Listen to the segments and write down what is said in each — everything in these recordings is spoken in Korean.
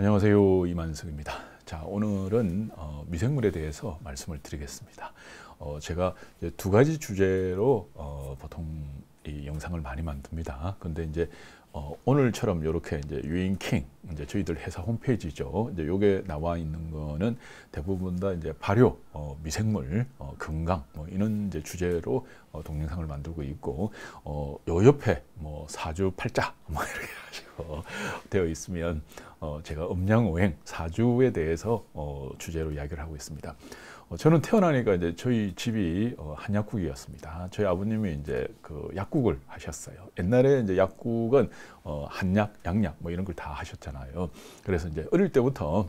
안녕하세요 이만석입니다. 자 오늘은 어, 미생물에 대해서 말씀을 드리겠습니다. 어, 제가 두 가지 주제로 어, 보통 이 영상을 많이 만듭니다. 근데 이제 어, 오늘처럼 이렇게 이제 유인킹 이제 저희들 회사 홈페이지죠. 이제 요게 나와 있는 거는 대부분 다 이제 발효, 어, 미생물, 어, 건강 뭐 이런 이제 주제로 어, 동영상을 만들고 있고 어, 요 옆에 뭐 사주 팔자 뭐 이렇게 가지고 되어 있으면 어, 제가 음양오행 사주에 대해서 어, 주제로 이야기를 하고 있습니다. 어, 저는 태어나니까 이제 저희 집이 어, 한약국이었습니다. 저희 아버님이 이제 그 약국을 하셨어요. 옛날에 이제 약국은 어, 한약, 양약 뭐 이런 걸 다 하셨잖아요. 되잖아요. 그래서 이제 어릴 때부터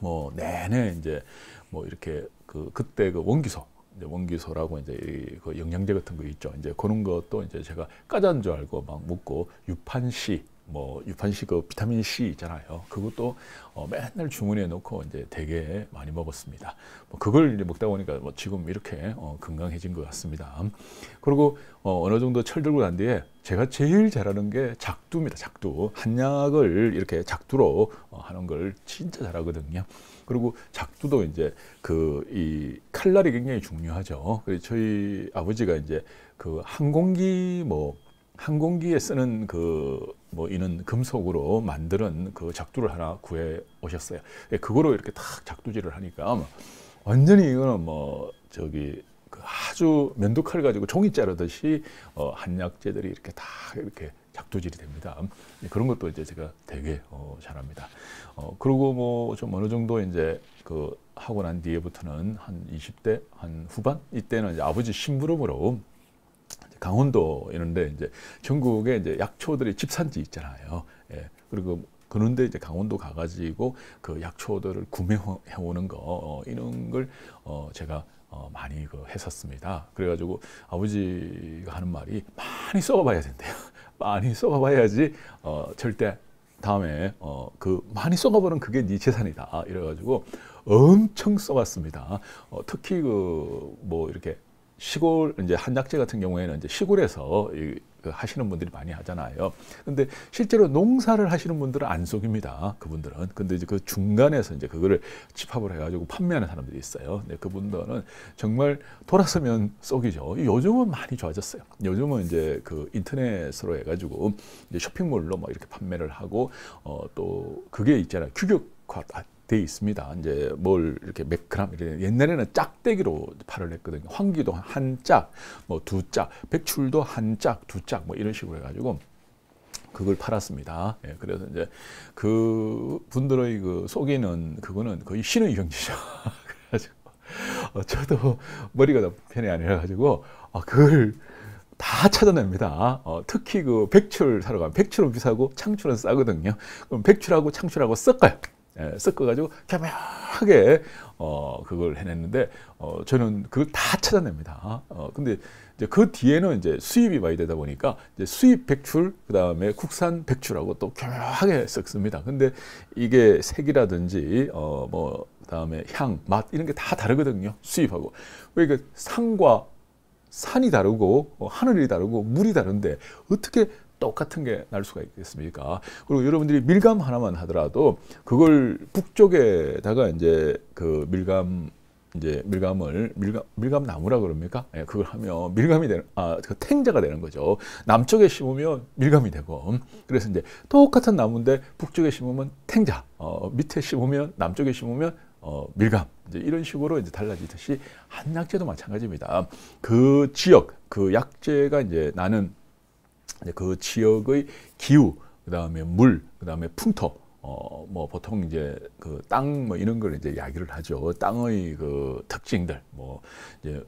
뭐 내내 이제 뭐 이렇게 그 그때 그 원기소 이제 원기소라고 이제 그 영양제 같은 거 있죠. 이제 그런 것도 이제 제가 까잔 줄 알고 막 먹고 유판시 뭐 유판시 그 비타민 C 있잖아요. 그것도 어 맨날 주문해 놓고 이제 되게 많이 먹었습니다. 뭐 그걸 이제 먹다 보니까 뭐 지금 이렇게 어 건강해진 것 같습니다. 그리고 어 어느 정도 철들고 난 뒤에 제가 제일 잘하는 게 작두입니다. 작두. 한약을 이렇게 작두로 어, 하는 걸 진짜 잘하거든요. 그리고 작두도 이제 그 이 칼날이 굉장히 중요하죠. 그래서 저희 아버지가 이제 그 항공기 뭐 항공기에 쓰는 그 뭐 이런 금속으로 만드는 그 작두를 하나 구해 오셨어요. 예, 그거로 이렇게 탁 작두질을 하니까 뭐 완전히 이거는 뭐 저기 그 아주 면도칼 가지고 종이 자르듯이 어, 한약재들이 이렇게 다 이렇게 작두질이 됩니다. 예, 그런 것도 이제 제가 되게 어, 잘합니다. 어, 그리고 뭐 좀 어느 정도 이제 그 하고 난 뒤에부터는 한 20대 한 후반 이때는 이제 아버지 심부름으로 강원도 이런데 이제 전국에 이제 약초들이 집산지 있잖아요. 예. 그리고 그런데 이제 강원도 가가지고 그 약초들을 구매해 오는 거 어, 이런 걸 어, 제가 어, 많이 그 했었습니다. 그래가지고 아버지가 하는 말이 많이 써봐야 된대요. 많이 써봐야지 어, 절대 다음에 어, 그 많이 써가보는 그게 네 재산이다. 아, 이래가지고 엄청 써봤습니다. 어, 특히 그 뭐 이렇게 시골 이제 한약재 같은 경우에는 이제 시골에서 이, 그 하시는 분들이 많이 하잖아요. 근데 실제로 농사를 하시는 분들은 안 속입니다. 그분들은. 근데 이제 그 중간에서 이제 그거를 집합을 해가지고 판매하는 사람들이 있어요. 근데 그분들은 정말 돌아서면 속이죠. 요즘은 많이 좋아졌어요. 요즘은 이제 그 인터넷으로 해가지고 이제 쇼핑몰로 막 뭐 이렇게 판매를 하고 어또 그게 있잖아요. 규격화 돼 있습니다. 이제 뭘 이렇게 몇 그램 이래 옛날에는 짝대기로 팔을 했거든요. 황기도 한 짝, 뭐 두 짝, 백출도 한 짝, 두 짝 뭐 이런 식으로 해가지고 그걸 팔았습니다. 예, 그래서 이제 그 분들의 그 속에는 그거는 거의 신의 경지죠. 그래가지고 어, 저도 머리가 다 편이 아니라 가지고 아, 그걸 다 찾아냅니다. 어, 특히 그 백출 사러 가면 백출은 비싸고 창출은 싸거든요. 그럼 백출하고 창출하고 섞어요. 예, 섞어가지고 겸허하게 어, 그걸 해냈는데 어, 저는 그걸 다 찾아냅니다. 어, 근데 이제 그 뒤에는 이제 수입이 많이 되다 보니까 이제 수입 백출 그다음에 국산 백출하고 또 교묘하게 섞습니다. 근데 이게 색이라든지 어, 뭐 그다음에 향, 맛 이런 게 다 다르거든요. 수입하고. 그러니까 산과 산이 다르고 어, 하늘이 다르고 물이 다른데 어떻게 똑같은 게 날 수가 있겠습니까? 그리고 여러분들이 밀감 하나만 하더라도 그걸 북쪽에다가 이제 그 밀감 이제 밀감을 밀감 밀감 나무라 그럽니까? 예, 그걸 하면 밀감이 되는 아그 탱자가 되는 거죠. 남쪽에 심으면 밀감이 되고 그래서 이제 똑같은 나무인데 북쪽에 심으면 탱자, 어, 밑에 심으면 남쪽에 심으면 어, 밀감 이제 이런 식으로 이제 달라지듯이 한약재도 마찬가지입니다. 그 지역 그 약재가 이제 나는 이제 그 지역의 기후, 그 다음에 물, 그 다음에 풍토, 어, 뭐 보통 이제 그 땅 뭐 이런 걸 이제 이야기를 하죠. 땅의 그 특징들, 뭐 이제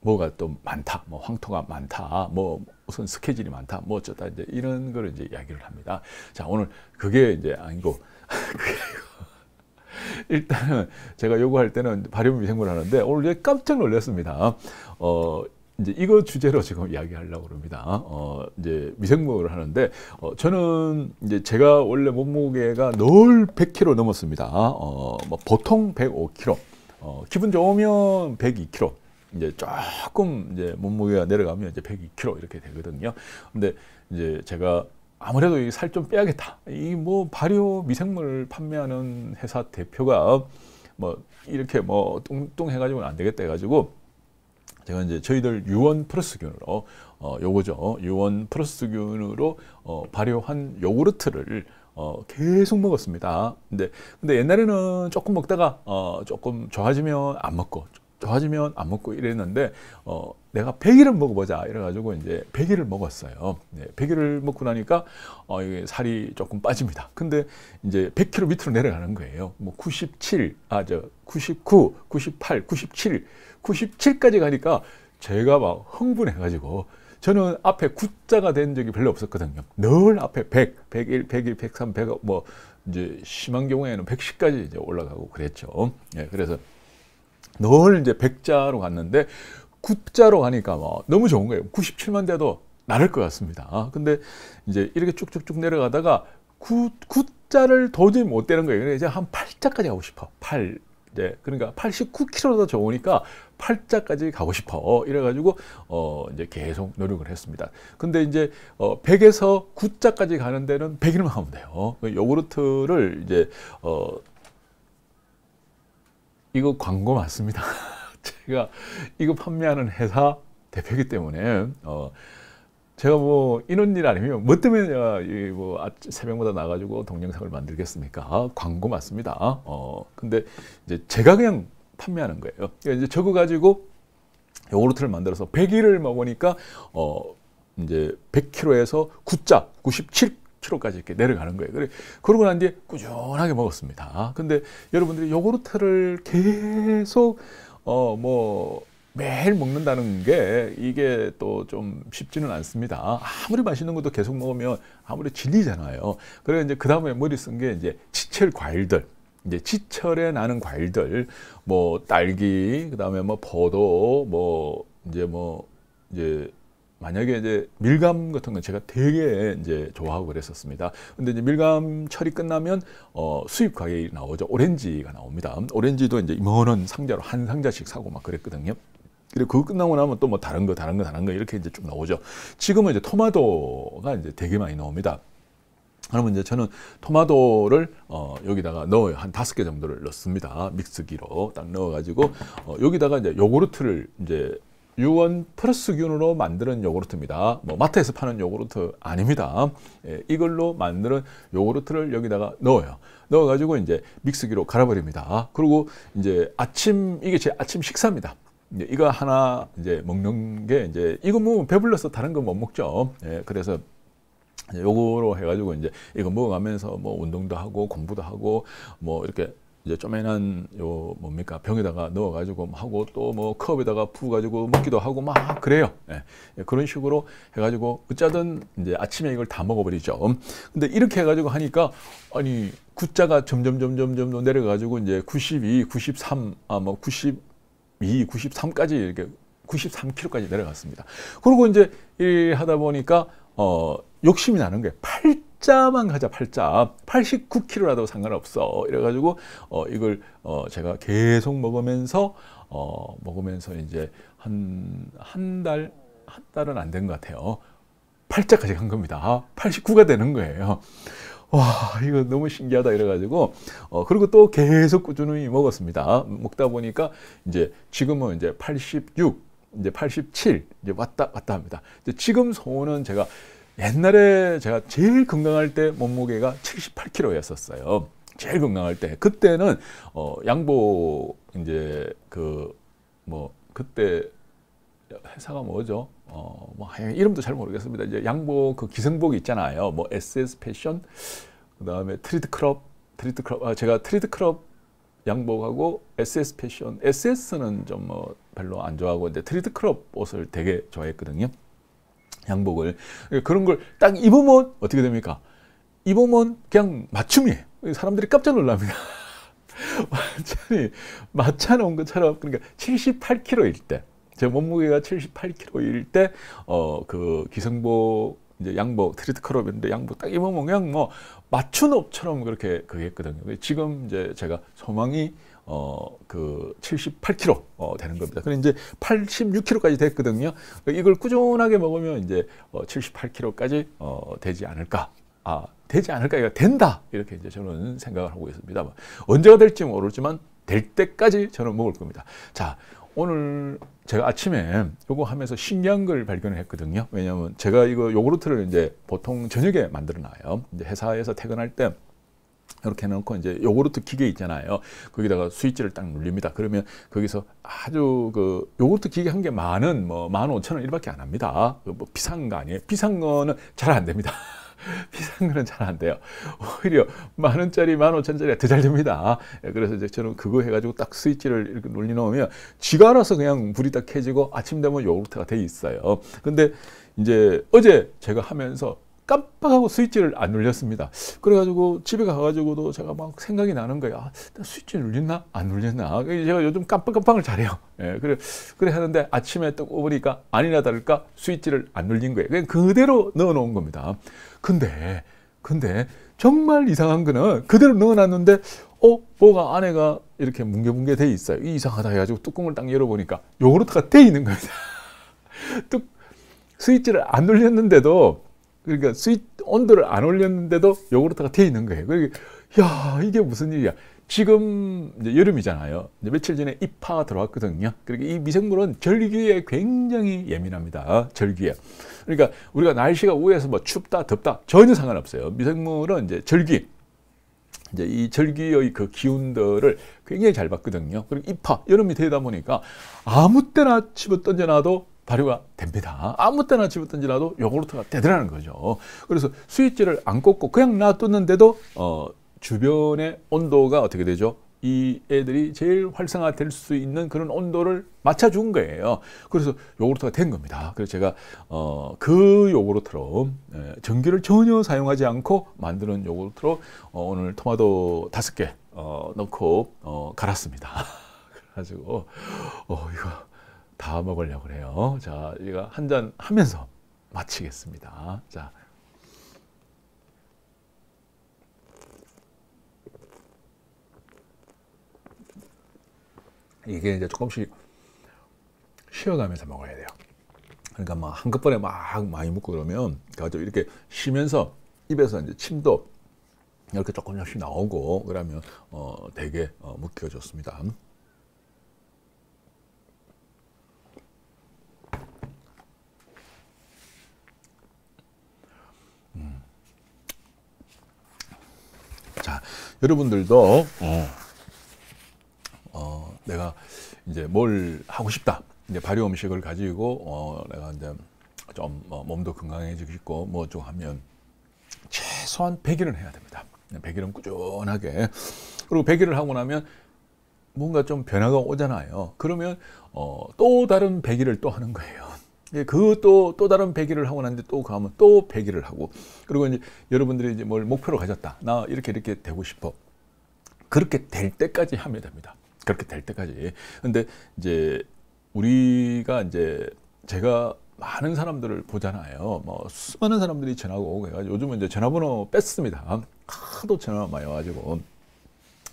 뭐가 또 많다, 뭐 황토가 많다, 뭐 우선 스케줄이 많다, 뭐 어쩌다 이제 이런 걸 이제 이야기를 합니다. 자, 오늘 그게 이제 아니고, 일단은 제가 요구할 때는 발효 미생물 하는데 오늘 이제 깜짝 놀랐습니다. 어, 이제 이거 주제로 지금 이야기하려고 합니다. 어, 이제 미생물을 하는데 어, 저는 이제 제가 원래 몸무게가 늘 100kg 넘었습니다. 어, 뭐 보통 105kg, 어, 기분 좋으면 102kg. 이제 조금 이제 몸무게가 내려가면 이제 102kg 이렇게 되거든요. 근데 이제 제가 아무래도 살 좀 빼야겠다. 이 뭐 발효 미생물 판매하는 회사 대표가 뭐 이렇게 뭐 뚱뚱해가지고는 안 되겠다 해가지고 제가 이제 저희들 유원 프로스균으로 어, 요거죠. 유원 프로스균으로 어, 발효한 요구르트를 어, 계속 먹었습니다. 근데 근데 옛날에는 조금 먹다가 어, 조금 좋아지면 안 먹고 좋아지면 안 먹고 이랬는데 어, 내가 100일을 먹어보자 이래가지고 이제 100일을 먹었어요. 네, 100일을 먹고 나니까 어, 이게 살이 조금 빠집니다. 근데 이제 100kg 밑으로 내려가는 거예요. 뭐 97, 아 저 99, 98, 97, 97까지 가니까 제가 막 흥분해가지고 저는 앞에 9자가 된 적이 별로 없었거든요. 늘 앞에 100, 101, 102, 103, 100, 뭐 이제 심한 경우에는 110까지 이제 올라가고 그랬죠. 예, 그래서 늘 이제 100자로 갔는데 9자로 가니까 뭐 너무 좋은 거예요. 97만 돼도 나를 것 같습니다. 아, 근데 이제 이렇게 쭉쭉쭉 내려가다가 9, 9자를 도저히 못 되는 거예요. 이제 한 8자까지 하고 싶어. 8. 이제 그러니까 89kg도 좋으니까 8자까지 가고 싶어. 이래가지고, 어, 이제 계속 노력을 했습니다. 근데 이제, 어, 100에서 9자까지 가는 데는 100일만 하면 돼요. 그 요구르트를 이제, 어, 이거 광고 맞습니다. 제가 이거 판매하는 회사 대표이기 때문에, 어, 제가 뭐 이런 일 아니면 뭐, 뭐 때문에 제가 뭐 새벽마다 나가지고 동영상을 만들겠습니까? 아, 광고 맞습니다. 어, 근데 이제 제가 그냥 판매하는 거예요. 그러니까 이제 저거 가지고 요구르트를 만들어서 100일을 먹으니까 어 이제 100kg에서 9자 97kg까지 이렇게 내려가는 거예요. 그래 그러고 난 뒤에 꾸준하게 먹었습니다. 근데 여러분들이 요구르트를 계속 어 뭐 매일 먹는다는 게 이게 또 좀 쉽지는 않습니다. 아무리 맛있는 것도 계속 먹으면 아무리 질리잖아요. 그래 이제 그 다음에 머리 쓴 게 이제 지칠 과일들. 이제 지철에 나는 과일들 뭐 딸기 그다음에 뭐 포도 뭐 이제 뭐 이제 만약에 이제 밀감 같은 건 제가 되게 이제 좋아하고 그랬었습니다. 근데 이제 밀감 처리 끝나면 어 수입 과일이 나오죠. 오렌지가 나옵니다. 오렌지도 이제 이만한 상자로 한 상자씩 사고 막 그랬거든요. 그리고 그거 끝나고 나면 또 뭐 다른 거 다른 거 다른 거 이렇게 이제 쭉 나오죠. 지금은 이제 토마토가 이제 되게 많이 나옵니다. 그러면 이제 저는 토마토를 어, 여기다가 넣어요. 한 다섯 개 정도를 넣습니다. 믹스기로 딱 넣어가지고 어, 여기다가 이제 요구르트를 이제 유원 플러스균으로 만드는 요구르트입니다. 뭐 마트에서 파는 요구르트 아닙니다. 예, 이걸로 만드는 요구르트를 여기다가 넣어요. 넣어가지고 이제 믹스기로 갈아버립니다. 그리고 이제 아침 이게 제 아침 식사입니다. 이제 예, 이거 하나 이제 먹는 게 이제 이거 뭐 배불러서 다른 거 못 먹죠. 예, 그래서 요거로 해가지고 이제 이거 먹어가면서 뭐 운동도 하고 공부도 하고 뭐 이렇게 이제 쪼매난 요 뭡니까 병에다가 넣어가지고 뭐 하고 또 뭐 컵에다가 부어가지고 먹기도 하고 막 그래요. 예. 예. 그런 식으로 해가지고 어쩌든 이제 아침에 이걸 다 먹어버리죠. 근데 이렇게 해가지고 하니까 아니 구자가 점점 점점 점점 내려가지고 이제 92, 93, 아 뭐 92, 93까지 이렇게 93kg까지 내려갔습니다. 그리고 이제 이 하다 보니까 어, 욕심이 나는 거예요. 팔자만 가자, 팔자. 89kg라도 상관없어. 이래가지고, 어, 이걸, 어, 제가 계속 먹으면서, 어, 먹으면서 이제 한, 한 달, 한 달은 안 된 것 같아요. 팔자까지 간 겁니다. 89가 되는 거예요. 와, 이거 너무 신기하다 이래가지고, 어, 그리고 또 계속 꾸준히 먹었습니다. 먹다 보니까 이제 지금은 이제 86, 이제 87, 이제 왔다, 왔다 합니다. 이제 지금 소원은 제가 옛날에 제가 제일 건강할 때 몸무게가 78kg였었어요. 제일 건강할 때. 그때는 어 양보 이제 그 뭐 그때 회사가 뭐죠? 어, 뭐 이름도 잘 모르겠습니다. 이제 양복 그 기생복 있잖아요. 뭐 SS 패션 그다음에 트리드 크롭 트리드 크롭 아, 제가 트리드 크롭 양복하고 SS 패션 SS는 좀 뭐 별로 안 좋아하고 근데 트리드 크롭 옷을 되게 좋아했거든요. 양복을. 그런 걸 딱 입으면 어떻게 됩니까? 입으면 그냥 맞춤이에요. 사람들이 깜짝 놀랍니다. 완전히 맞춰놓은 것처럼 그러니까 78kg일 때, 제 몸무게가 78kg일 때, 어, 그 기성복 이제 양복 트리트 컬업인데 양복 딱 입으면 그냥 뭐 맞춘 옷처럼 그렇게 그 했거든요. 지금 이제 제가 소망이 어그 78kg 어, 되는 겁니다. 그데 이제 86kg까지 됐거든요. 그러니까 이걸 꾸준하게 먹으면 이제 어, 78kg까지 어, 되지 않을까. 아 되지 않을까. 이거 된다 이렇게 이제 저는 생각을 하고 있습니다. 언제가 될지 모르지만 될 때까지 저는 먹을 겁니다. 자 오늘 제가 아침에 요거 하면서 신기한 걸 발견했거든요. 을 왜냐하면 제가 이거 요구르트를 이제 보통 저녁에 만들어 놔요. 이제 회사에서 퇴근할 때 이렇게 해놓고 이제 요구르트 기계 있잖아요. 거기다가 스위치를 딱 눌립니다. 그러면 거기서 아주 그 요구르트 기계 한개 많은 뭐만 오천 원이밖에안 합니다. 그 뭐 비싼 거 아니에요. 비싼 거는 잘 안 됩니다. 비싼 거는 잘 안 돼요. 오히려 만 원짜리, 만 오천짜리가 더 잘 됩니다. 예, 그래서 이제 저는 그거 해가지고 딱 스위치를 이렇게 눌리 놓으면 지가 알아서 그냥 불이 딱 켜지고 아침 되면 요구르트가 돼 있어요. 근데 이제 어제 제가 하면서 깜빡하고 스위치를 안 눌렸습니다. 그래가지고 집에 가가지고도 제가 막 생각이 나는 거야. 아, 스위치 눌렸나? 안 눌렸나? 제가 요즘 깜빡깜빡을 잘해요. 예, 그래, 그래 하는데 아침에 또 오니까 아니나 다를까 스위치를 안 눌린 거예요. 그냥 그대로 넣어 놓은 겁니다. 근데, 근데 정말 이상한 거는 그대로 넣어 놨는데, 어, 뭐가 안에가 이렇게 뭉게뭉게 돼 있어요. 이상하다 해가지고 뚜껑을 딱 열어보니까 요구르트가 돼 있는 겁니다. 뚝, 스위치를 안 눌렸는데도 그러니까 스위 온도를 안 올렸는데도 요구르트가 돼 있는 거예요. 그러니까 야 이게 무슨 일이야. 지금 여름이잖아요. 며칠 전에 입하가 들어왔거든요. 그러니까 이 미생물은 절기에 굉장히 예민합니다. 절기에. 그러니까 우리가 날씨가 우에서 뭐 춥다 덥다 전혀 상관없어요. 미생물은 이제 절기 이제 이 절기의 그 기운들을 굉장히 잘 받거든요. 그리고 입하 여름이 되다 보니까 아무 때나 집어 던져놔도 발효가 됩니다. 아무 때나 집어던지라도 요구르트가 되더라는 거죠. 그래서 스위치를 안 꽂고 그냥 놔뒀는데도 어, 주변의 온도가 어떻게 되죠? 이 애들이 제일 활성화될 수 있는 그런 온도를 맞춰준 거예요. 그래서 요구르트가 된 겁니다. 그래서 제가 어, 그 요구르트로 예, 전기를 전혀 사용하지 않고 만드는 요구르트로 어, 오늘 토마토 다섯 개 어, 넣고 어, 갈았습니다. 그래가지고 어, 이거 다 먹으려고 해요. 자, 우리한잔 하면서 마치겠습니다. 자. 이게 이제 조금씩 쉬어가면서 먹어야 돼요. 그러니까 막 한꺼번에 막 많이 먹고 그러면 가지고 그러니까 이렇게 쉬면서 입에서 이제 침도 이렇게 조금씩 나오고 그러면 어 되게 어, 묵기가 습니다 여러분들도 어, 어, 내가 이제 뭘 하고 싶다. 이제 발효 음식을 가지고 어, 내가 이제 좀 어, 몸도 건강해지고 싶고 뭐 뭐좀 하면 최소한 100일은 해야 됩니다. 100일은 꾸준하게. 그리고 100일을 하고 나면 뭔가 좀 변화가 오잖아요. 그러면 어, 또 다른 100일을 또 하는 거예요. 그 또또 또 다른 배기를 하고 나는데 또 가면 그 또 배기를 하고 그리고 이제 여러분들이 이제 뭘 목표로 가졌다. 나 이렇게 이렇게 되고 싶어. 그렇게 될 때까지 하면 됩니다. 그렇게 될 때까지. 근데 이제 우리가 이제 제가 많은 사람들을 보잖아요. 뭐 수많은 사람들이 전화가 오고 해가지고 요즘은 이제 전화번호 뺐습니다. 아, 하도 전화 많이 와가지고.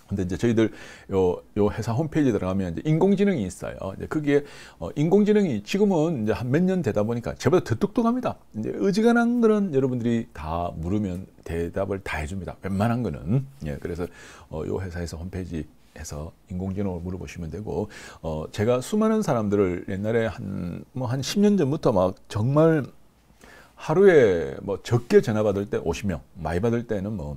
근데 이제 저희들 요, 요 회사 홈페이지에 들어가면 이제 인공지능이 있어요. 이제 거기에 어, 인공지능이 지금은 이제 한 몇 년 되다 보니까 저보다 더 똑똑합니다. 이제 어지간한 거는 여러분들이 다 물으면 대답을 다 해줍니다. 웬만한 거는. 예, 그래서 어, 요 회사에서 홈페이지 해서 인공지능을 물어보시면 되고 어 제가 수많은 사람들을 옛날에 한 뭐 한 1 0년 전부터 막 정말 하루에 뭐 적게 전화 받을 때5 0명 많이 받을 때는 뭐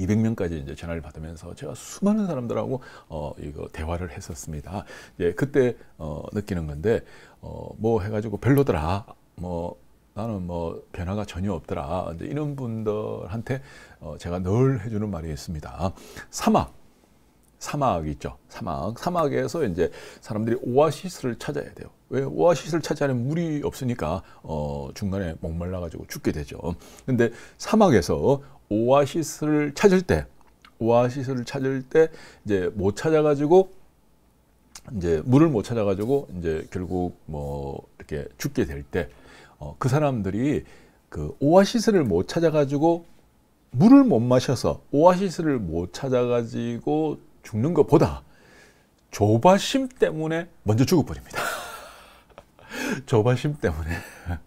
200명까지 이제 전화를 받으면서 제가 수많은 사람들하고 어, 이거 대화를 했었습니다. 이제 그때 어, 느끼는 건데 어, 뭐 해가지고 별로더라. 뭐 나는 뭐 변화가 전혀 없더라. 이제 이런 분들한테 어, 제가 늘 해주는 말이 있습니다. 사막 사막 있죠. 사막. 사막에서 이제 사람들이 오아시스를 찾아야 돼요. 왜 오아시스를 찾아는 물이 없으니까 어 중간에 목말라 가지고 죽게 되죠. 근데 사막에서 오아시스를 찾을 때 오아시스를 찾을 때 이제 못 찾아 가지고 이제 물을 못 찾아 가지고 이제 결국 뭐 이렇게 죽게 될 때그 어, 사람들이 그 오아시스를 못 찾아 가지고 물을 못 마셔서 오아시스를 못 찾아 가지고 죽는 것보다 조바심 때문에 먼저 죽어버립니다. 조바심 때문에.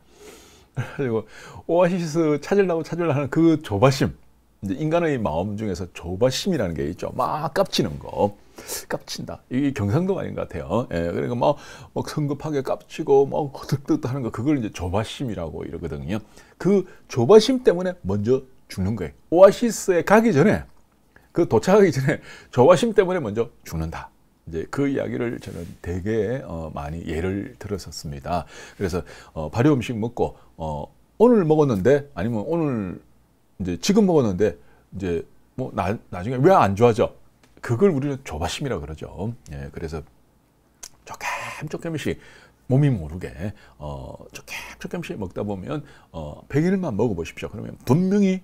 그리고 오아시스 찾으려고 찾으려고 하는 그 조바심. 인간의 마음 중에서 조바심이라는 게 있죠. 막 깝치는 거. 깝친다. 이게 경상도 아닌 것 같아요. 예, 그러니까 막, 막 성급하게 깝치고 막 허득득 하는 거. 그걸 이제 조바심이라고 이러거든요. 그 조바심 때문에 먼저 죽는 거예요. 오아시스에 가기 전에 그 도착하기 전에 조바심 때문에 먼저 죽는다. 이제 그 이야기를 저는 되게 어, 많이 예를 들었었습니다. 그래서 어, 발효 음식 먹고 어, 오늘 먹었는데 아니면 오늘 이제 지금 먹었는데 이제 뭐 나, 나중에 왜 안 좋아져? 그걸 우리는 조바심이라 그러죠. 예, 그래서 조금 조금씩 몸이 모르게 어, 조금 조금씩 먹다 보면 어, 100일만 먹어보십시오. 그러면 분명히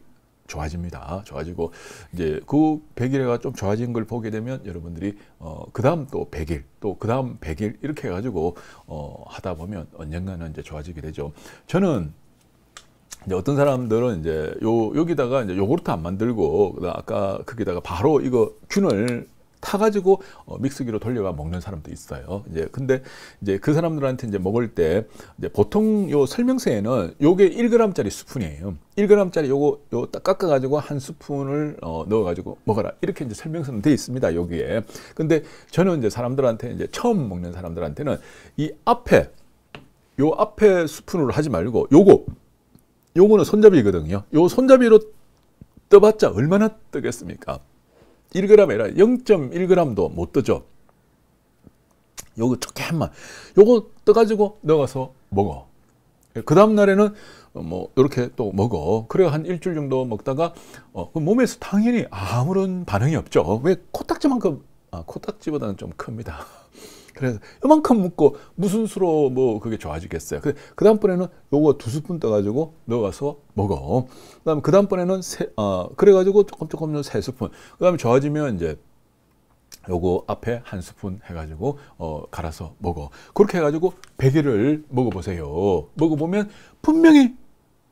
좋아집니다. 좋아지고 이제 그 100일에가 좀 좋아진 걸 보게 되면 여러분들이 어, 그다음 또 100일, 또 그다음 100일 이렇게 해 가지고 어, 하다 보면 언젠가는 이제 좋아지게 되죠. 저는 이제 어떤 사람들은 이제 요 여기다가 이제 요구르트 안 만들고 아까 거기다가 바로 이거 균을 타가지고 어, 믹스기로 돌려가 먹는 사람도 있어요. 이제 근데 이제 그 사람들한테 이제 먹을 때 이제 보통 요 설명서에는 요게 1g짜리 스푼이에요. 1g짜리 요거 요 딱 깎아가지고 한 스푼을 어, 넣어가지고 먹어라. 이렇게 이제 설명서는 돼 있습니다. 여기에. 근데 저는 이제 사람들한테 이제 처음 먹는 사람들한테는 이 앞에 요 앞에 스푼으로 하지 말고 요거 요거는 손잡이거든요. 요 손잡이로 떠봤자 얼마나 뜨겠습니까? 1g이 아니라 0.1g도 못 뜨죠. 요거 조금만 요거 떠가지고 넣어서 먹어. 그 다음 날에는 뭐 이렇게 또 먹어. 그래 한 일주일 정도 먹다가 어, 그 몸에서 당연히 아무런 반응이 없죠. 왜 코딱지만큼 아, 코딱지보다는 좀 큽니다. 그래서 요만큼 묻고 무슨 수로 뭐 그게 좋아지겠어요. 그, 그 다음번에는 요거 두 스푼 떠가지고 넣어서 먹어. 그 다음, 그 다음번에는 세, 어, 그래가지고 조금 조금 세 스푼. 그 다음에 좋아지면 이제 요거 앞에 한 스푼 해가지고 어, 갈아서 먹어. 그렇게 해가지고 100일을 먹어보세요. 먹어보면 분명히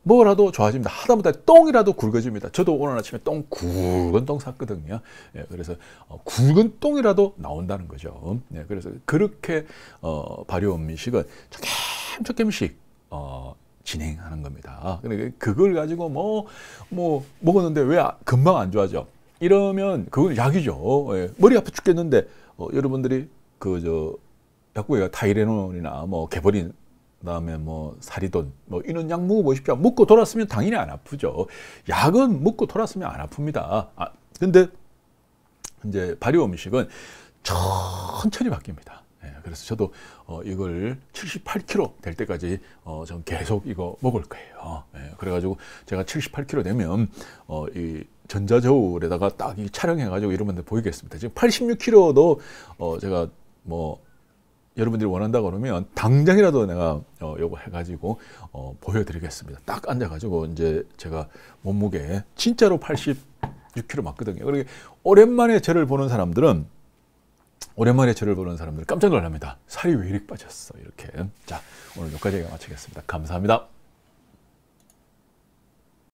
뭐라도 좋아집니다. 하다못해 똥이라도 굵어집니다. 저도 오늘 아침에 똥 굵은 똥 샀거든요. 예, 그래서 어, 굵은 똥이라도 나온다는 거죠. 예, 그래서 그렇게 어, 발효음식은 조금 조금씩 어, 진행하는 겁니다. 근데 그러니까 그걸 가지고 뭐, 뭐, 먹었는데 왜 아, 금방 안 좋아져? 이러면 그건 약이죠. 예. 머리 아파 죽겠는데, 어, 여러분들이 그, 저, 약국에 타이레놀이나 뭐, 개버린 그다음에 뭐 사리돈 뭐 이런 약 먹어 보십시오. 먹고 돌았으면 당연히 안 아프죠. 약은 먹고 돌았으면 안 아픕니다. 아, 근데 이제 발효 음식은 천천히 바뀝니다. 예, 그래서 저도 어, 이걸 78kg 될 때까지 어, 전 계속 이거 먹을 거예요. 예, 그래가지고 제가 78kg 되면 어, 이 전자저울에다가 딱 이 촬영해가지고 이러면 보이겠습니다. 지금 86kg도 어, 제가 뭐 여러분들이 원한다 그러면 당장이라도 내가 어, 요거 해가지고 어, 보여드리겠습니다. 딱 앉아가지고 이제 제가 몸무게 진짜로 86kg 맞거든요. 그러니 오랜만에 저를 보는 사람들은 오랜만에 저를 보는 사람들은 깜짝 놀랍니다. 살이 왜 이렇게 빠졌어? 이렇게. 자, 오늘 여기까지 마치겠습니다. 감사합니다.